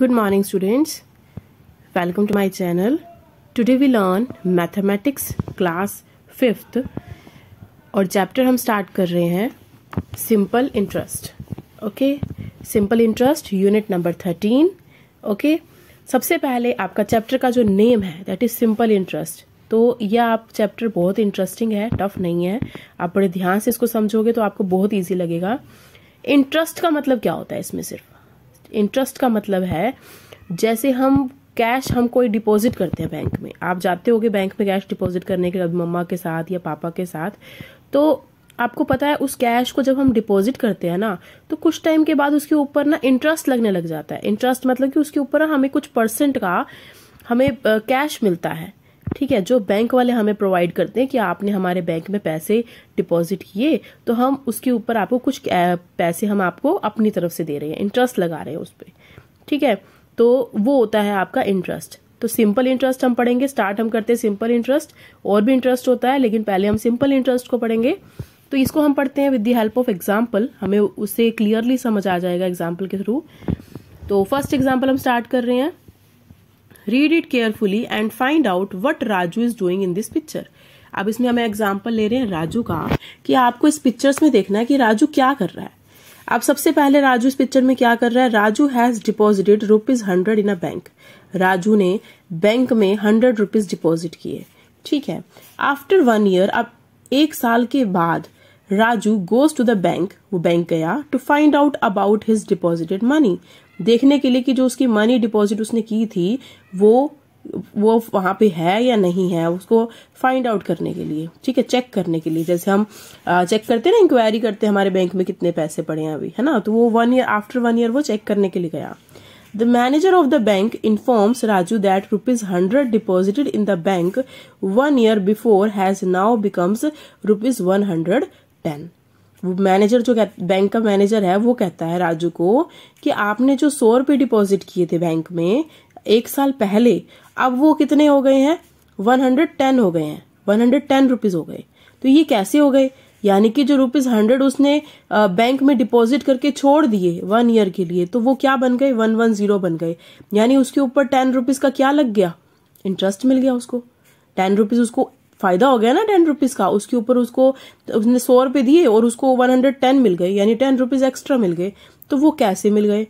good morning students welcome to my channel Today we learn mathematics class fifth और chapter हम start कर रहे हैं simple interest okay simple interest unit number thirteen okay सबसे पहले आपका चैप्टर का जो नेम है दैट इज़ सिंपल इंटरेस्ट तो यह आप चैप्टर बहुत इंटरेस्टिंग है टफ नहीं है आप बड़े ध्यान से इसको समझोगे तो आपको बहुत ईजी लगेगा इंटरेस्ट का मतलब क्या होता है इसमें सिर्फ इंटरेस्ट का मतलब है जैसे हम कैश हम कोई डिपॉजिट करते हैं बैंक में आप जाते होगे बैंक में कैश डिपॉजिट करने के कभी मम्मा के साथ या पापा के साथ तो आपको पता है उस कैश को जब हम डिपॉजिट करते हैं ना तो कुछ टाइम के बाद उसके ऊपर ना इंटरेस्ट लगने लग जाता है इंटरेस्ट मतलब कि उसके ऊपर हमें कुछ परसेंट का हमें कैश मिलता है ठीक है जो बैंक वाले हमें प्रोवाइड करते हैं कि आपने हमारे बैंक में पैसे डिपॉजिट किए तो हम उसके ऊपर आपको कुछ पैसे हम आपको अपनी तरफ से दे रहे हैं इंटरेस्ट लगा रहे हैं उस पर ठीक है तो वो होता है आपका इंटरेस्ट तो सिंपल इंटरेस्ट हम पढ़ेंगे स्टार्ट हम करते हैं सिंपल इंटरेस्ट और भी इंटरेस्ट होता है लेकिन पहले हम सिंपल इंटरेस्ट को पढ़ेंगे तो इसको हम पढ़ते हैं with the help of example हमें उससे क्लियरली समझ आ जाएगा एग्जाम्पल के थ्रू तो फर्स्ट एग्जाम्पल हम स्टार्ट कर रहे हैं read it carefully and find out what Raju is doing in this picture अब इसमें हम एग्जाम्पल ले रहे हैं राजू का कि आपको इस पिक्चर्स में देखना है कि राजू क्या कर रहा है अब सबसे पहले राजू इस पिक्चर में क्या कर रहा है Raju has deposited rupees hundred in a bank Raju ने बैंक में हंड्रेड रुपीज डिपॉजिट किए ठीक है आफ्टर वन ईयर अब एक साल के बाद Raju goes to the bank वो बैंक गया to find out about his deposited money देखने के लिए कि जो उसकी मनी डिपॉजिट उसने की थी वो वो वहाँ पे है या नहीं है उसको फाइंड आउट करने के लिए ठीक है चेक करने के लिए जैसे हम चेक करते हैं ना इंक्वायरी करते हैं हमारे बैंक में कितने पैसे पड़े हैं अभी है ना तो वो one year after one year वो चेक करने के लिए गया the manager of the bank informs Raju that rupees hundred deposited in the bank one year before has now becomes rupees one hundred ten वो मैनेजर जो बैंक का manager है वो कहता है राजू को कि आपने जो सौ रुपये डिपॉजिट किए थे बैंक में एक साल पहले अब वो कितने हो गए हैं वन हंड्रेड टेन हो गए हैं वन हंड्रेड टेन रुपीज़ हो गए तो ये कैसे हो गए यानी कि जो रुपीज़ हंड्रेड उसने बैंक में डिपॉजिट करके छोड़ दिए वन ईयर के लिए तो वो क्या बन गए वन वन जीरो बन गए यानी उसके ऊपर टेन रुपीज़ का क्या लग गया इंटरेस्ट मिल गया उसको टेन रुपीज़ उसको फायदा हो गया ना टेन रुपीज का उसके ऊपर उसको उसने सौ रुपए दिए और उसको वन हंड्रेड टेन मिल गए यानी टेन रुपीज एक्स्ट्रा मिल गए तो वो कैसे मिल गए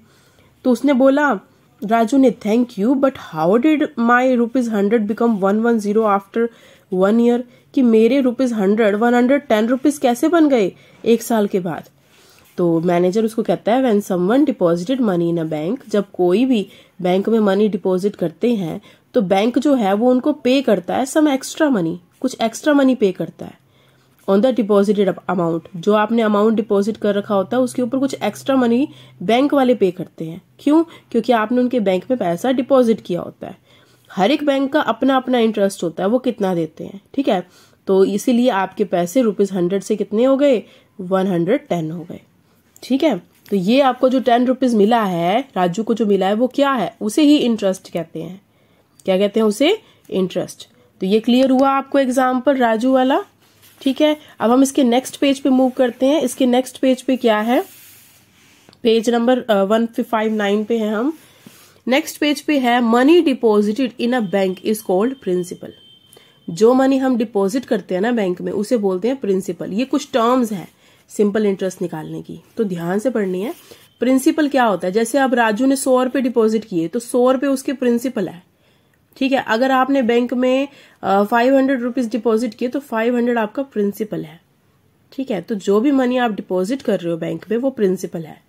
तो उसने बोला राजू ने thank you but how did my rupees hundred become one one zero after one year कि मेरे rupees hundred one hundred ten rupees कैसे बन गए एक साल के बाद तो मैनेजर उसको कहता है when someone deposited money in a bank जब कोई भी बैंक में मनी डिपॉजिट करते हैं तो बैंक जो है वो उनको पे करता है सम एक्स्ट्रा मनी कुछ एक्स्ट्रा मनी पे करता है ऑन द डिपॉजिटेड अमाउंट जो आपने अमाउंट डिपॉजिट कर रखा होता है उसके ऊपर कुछ एक्स्ट्रा मनी बैंक वाले पे करते हैं क्यों क्योंकि आपने उनके बैंक में पैसा डिपॉजिट किया होता है हर एक बैंक का अपना अपना इंटरेस्ट होता है वो कितना देते हैं ठीक है तो इसीलिए आपके पैसे रुपीज हंड्रेड से कितने हो गए वन हंड्रेड टेन हो गए ठीक है तो ये आपको जो टेन रुपीज मिला है राजू को जो मिला है वो क्या है उसे ही इंटरेस्ट कहते हैं क्या कहते हैं उसे इंटरेस्ट तो ये क्लियर हुआ आपको एग्जाम्पल राजू वाला ठीक है अब हम इसके नेक्स्ट पेज पे मूव करते हैं इसके नेक्स्ट पेज पे क्या है page number one five nine पे है हम नेक्स्ट पेज पे है money deposited in a bank is called principal जो मनी हम डिपॉजिट करते हैं ना बैंक में उसे बोलते हैं प्रिंसिपल ये कुछ टर्म्स है सिंपल इंटरेस्ट निकालने की तो ध्यान से पढ़नी है प्रिंसिपल क्या होता है जैसे अब राजू ने सौ रुपए डिपॉजिट किए तो सौ रुपए उसके प्रिंसिपल है ठीक है अगर आपने बैंक में फाइव हंड्रेड रुपीज डिपोजिट किए तो फाइव हंड्रेड आपका प्रिंसिपल है ठीक है तो जो भी मनी आप डिपॉजिट कर रहे हो बैंक में वो प्रिंसिपल है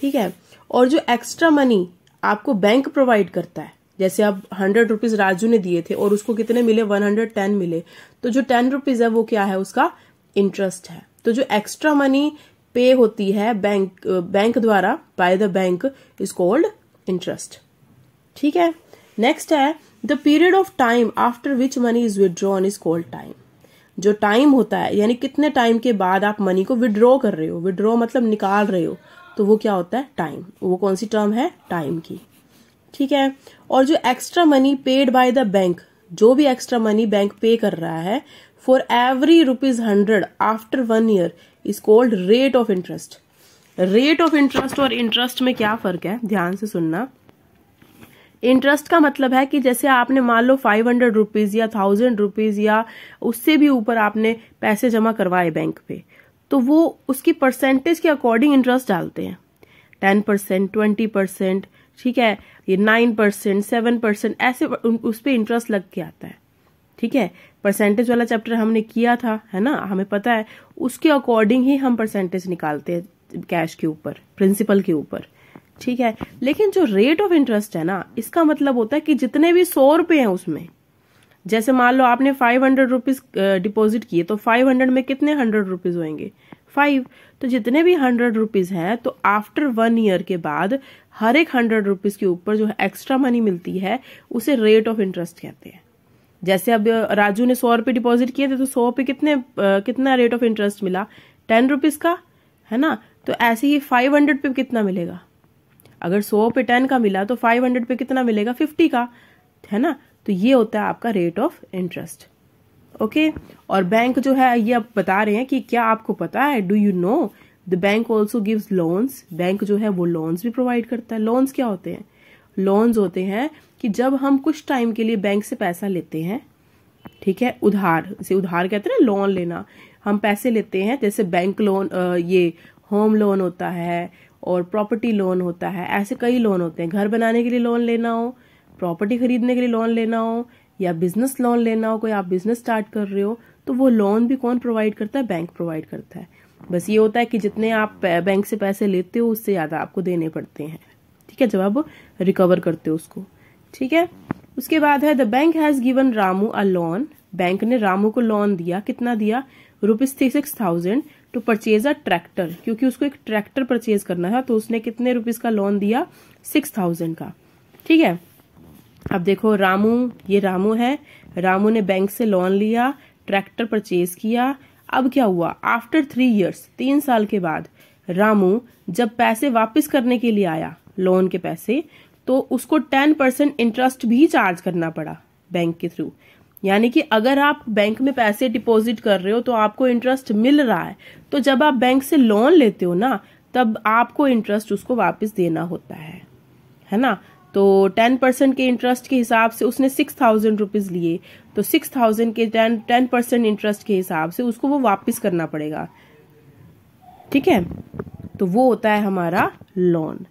ठीक है और जो एक्स्ट्रा मनी आपको बैंक प्रोवाइड करता है जैसे आप हंड्रेड रुपीज राजू ने दिए थे और उसको कितने मिले वन हंड्रेड टेन मिले तो जो टेन रुपीज है वो क्या है उसका इंटरेस्ट है तो जो एक्स्ट्रा मनी पे होती है बैंक बैंक द्वारा by the bank is called interest ठीक है नेक्स्ट है the period of time after which money is withdrawn is called time जो टाइम होता है यानी कितने टाइम के बाद आप मनी को विड्रॉ कर रहे हो विड्रॉ मतलब निकाल रहे हो तो वो क्या होता है टाइम वो कौन सी टर्म है टाइम की ठीक है और जो extra money paid by the bank जो भी एक्स्ट्रा मनी बैंक पे कर रहा है for every rupees hundred after one year is called rate of interest rate of interest और इंटरेस्ट में क्या फर्क है ध्यान से सुनना इंटरेस्ट का मतलब है कि जैसे आपने मान लो फाइव हंड्रेड रुपीज या थाउजेंड रुपीज या उससे भी ऊपर आपने पैसे जमा करवाए बैंक पे तो वो उसकी परसेंटेज के अकॉर्डिंग इंटरेस्ट डालते हैं टेन परसेंट ट्वेंटी परसेंट ठीक है ये नाइन परसेंट सेवन परसेंट ऐसे उस पर इंटरेस्ट लग के आता है ठीक है परसेंटेज वाला चैप्टर हमने किया था है ना हमें पता है उसके अकॉर्डिंग ही हम परसेंटेज निकालते हैं कैश के ऊपर प्रिंसिपल के ऊपर ठीक है लेकिन जो रेट ऑफ इंटरेस्ट है ना इसका मतलब होता है कि जितने भी सौ रुपए हैं उसमें जैसे मान लो आपने फाइव हंड्रेड रुपीज डिपोजिट किए तो फाइव हंड्रेड में कितने हंड्रेड रुपीज होंगे फाइव तो जितने भी हंड्रेड रुपीज हैं तो आफ्टर वन ईयर के बाद हर एक हंड्रेड रुपीज के ऊपर जो एक्स्ट्रा मनी मिलती है उसे रेट ऑफ इंटरेस्ट कहते हैं जैसे अब राजू ने सौ रुपए डिपॉजिट किए थे तो सौ पे कितने कितना रेट ऑफ इंटरेस्ट मिला टेन रुपीज का है ना तो ऐसे ही फाइव हंड्रेड पे कितना मिलेगा अगर सौ पे टेन का मिला तो फाइव हंड्रेड पे कितना मिलेगा फिफ्टी का है ना तो ये होता है आपका रेट ऑफ इंटरेस्ट ओके और बैंक जो है ये आप बता रहे हैं कि क्या आपको पता है do you know the bank also gives loans bank जो है वो लोन्स भी प्रोवाइड करता है लोन्स क्या होते हैं लोन्स होते हैं कि जब हम कुछ टाइम के लिए बैंक से पैसा लेते हैं ठीक है उधार से उधार कहते हैं ना लोन लेना हम पैसे लेते हैं जैसे बैंक लोन ये होम लोन होता है और प्रॉपर्टी लोन होता है ऐसे कई लोन होते हैं घर बनाने के लिए लोन लेना हो प्रॉपर्टी खरीदने के लिए लोन लेना हो या बिजनेस लोन लेना हो कोई आप बिजनेस स्टार्ट कर रहे हो तो वो लोन भी कौन प्रोवाइड करता है बैंक प्रोवाइड करता है बस ये होता है कि जितने आप बैंक से पैसे लेते हो उससे ज़्यादा आपको देने पड़ते हैं ठीक है जब आप रिकवर करते हो उसको ठीक है उसके बाद है the bank has given Ramu a loan bank ने रामू को लोन दिया कितना दिया rupees three six thousand to purchase a tractor क्योंकि उसको एक ट्रैक्टर परचेज करना था तो उसने कितने रुपीज का लोन दिया सिक्स थाउजेंड का ठीक है अब देखो रामू ये रामू है रामू ने बैंक से लोन लिया ट्रैक्टर परचेज किया अब क्या हुआ आफ्टर थ्री ईयर्स तीन साल के बाद रामू जब पैसे वापस करने के लिए आया लोन के पैसे तो उसको टेन परसेंट इंटरेस्ट भी चार्ज करना पड़ा बैंक के थ्रू यानी कि अगर आप बैंक में पैसे डिपॉजिट कर रहे हो तो आपको इंटरेस्ट मिल रहा है तो जब आप बैंक से लोन लेते हो ना तब आपको इंटरेस्ट उसको वापस देना होता है है ना तो टेन परसेंट के इंटरेस्ट के हिसाब से उसने सिक्स थाउजेंड रुपीज़ लिए तो सिक्स थाउजेंड के टेन टेन परसेंट इंटरेस्ट के हिसाब से उसको वो वापस करना पड़ेगा ठीक है तो वो होता है हमारा loan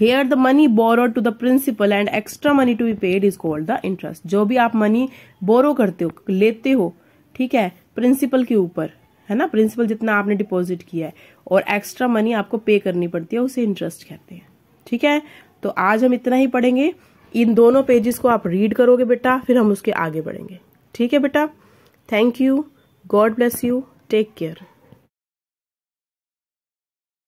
here the money borrow to the principal and extra money to be paid is called the interest जो भी आप मनी बोरो करते हो लेते हो ठीक है प्रिंसिपल के ऊपर है ना प्रिंसिपल जितना आपने डिपॉजिट किया है और एक्स्ट्रा मनी आपको पे करनी पड़ती है उसे इंटरेस्ट कहते हैं ठीक है तो आज हम इतना ही पढ़ेंगे इन दोनों पेजेस को आप रीड करोगे बेटा फिर हम उसके आगे बढ़ेंगे ठीक है बेटा thank you God bless you take care